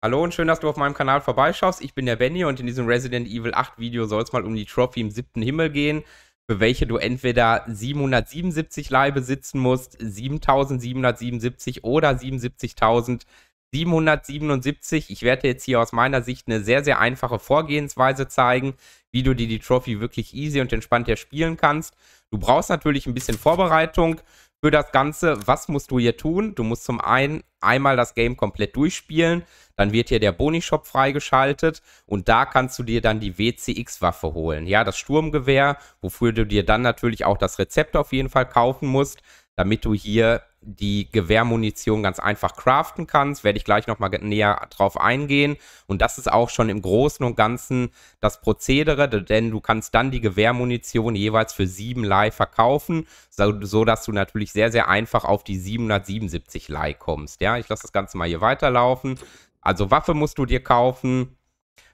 Hallo und schön, dass du auf meinem Kanal vorbeischaust. Ich bin der Benny und in diesem Resident Evil 8 Video soll es mal um die Trophy im siebten Himmel gehen, für welche du entweder 777 Leibe sitzen musst, 7777 oder 77.777. Ich werde jetzt hier aus meiner Sicht eine sehr, sehr einfache Vorgehensweise zeigen, wie du dir die Trophy wirklich easy und entspannt erspielen kannst. Du brauchst natürlich ein bisschen Vorbereitung für das Ganze. Was musst du hier tun? Du musst zum einen einmal das Game komplett durchspielen, dann wird hier der Boni-Shop freigeschaltet und da kannst du dir dann die WCX-Waffe holen. Ja, das Sturmgewehr, wofür du dir dann natürlich auch das Rezept auf jeden Fall kaufen musst, damit du hier die Gewehrmunition ganz einfach craften kannst. Werde ich gleich nochmal näher drauf eingehen. Und das ist auch schon im Großen und Ganzen das Prozedere, denn du kannst dann die Gewehrmunition jeweils für 7 Lei verkaufen, sodass so du natürlich sehr, sehr einfach auf die 777 Lei kommst. Ja, ich lasse das Ganze mal hier weiterlaufen also Waffe musst du dir kaufen.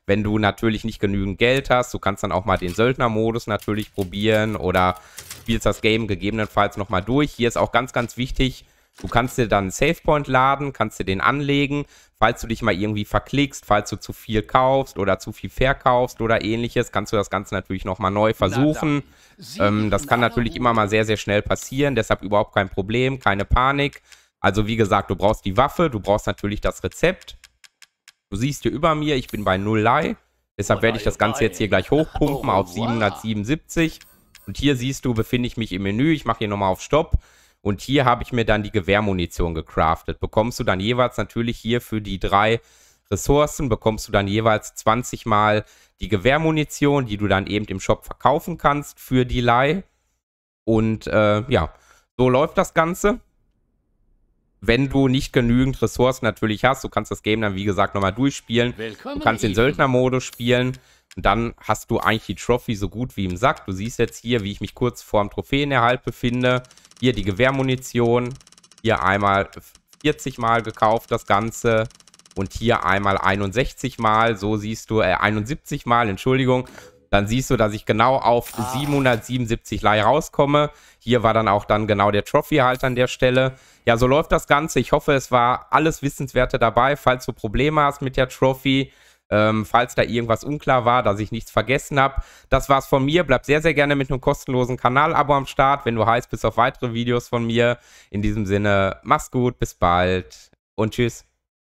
Wenn du natürlich nicht genügend Geld hast, du kannst dann auch mal den Söldnermodus natürlich probieren oder spielst das Game gegebenenfalls nochmal durch. Hier ist auch ganz, ganz wichtig, du kannst dir dann einen Savepoint laden, kannst dir den anlegen, falls du dich mal irgendwie verklickst, falls du zu viel kaufst oder zu viel verkaufst oder ähnliches, kannst du das Ganze natürlich nochmal neu versuchen. Ähm, das kann natürlich immer mal sehr, sehr schnell passieren, deshalb überhaupt kein Problem, keine Panik. Also wie gesagt, du brauchst die Waffe, du brauchst natürlich das Rezept, Du siehst hier über mir, ich bin bei 0 Lai. Deshalb werde ich das Ganze jetzt hier gleich hochpumpen oh, auf 777. Und hier siehst du, befinde ich mich im Menü. Ich mache hier nochmal auf Stopp. Und hier habe ich mir dann die Gewehrmunition gecraftet. Bekommst du dann jeweils natürlich hier für die drei Ressourcen, bekommst du dann jeweils 20 Mal die Gewehrmunition, die du dann eben im Shop verkaufen kannst für die Lai. Und äh, ja, so läuft das Ganze wenn du nicht genügend Ressourcen natürlich hast. Du kannst das Game dann, wie gesagt, nochmal durchspielen. Willkommen du kannst den Söldnermodus spielen. Und dann hast du eigentlich die Trophy so gut wie im Sack. Du siehst jetzt hier, wie ich mich kurz vorm Trophäenerhalt befinde. Hier die Gewehrmunition. Hier einmal 40 Mal gekauft, das Ganze. Und hier einmal 61 Mal. So siehst du, äh, 71 Mal, Entschuldigung dann siehst du, dass ich genau auf ah. 777 Lei rauskomme. Hier war dann auch dann genau der Trophy-Halt an der Stelle. Ja, so läuft das Ganze. Ich hoffe, es war alles Wissenswerte dabei. Falls du Probleme hast mit der Trophy, ähm, falls da irgendwas unklar war, dass ich nichts vergessen habe. Das war's von mir. Bleib sehr, sehr gerne mit einem kostenlosen Kanal-Abo am Start, wenn du heiß bist auf weitere Videos von mir. In diesem Sinne, mach's gut, bis bald und tschüss.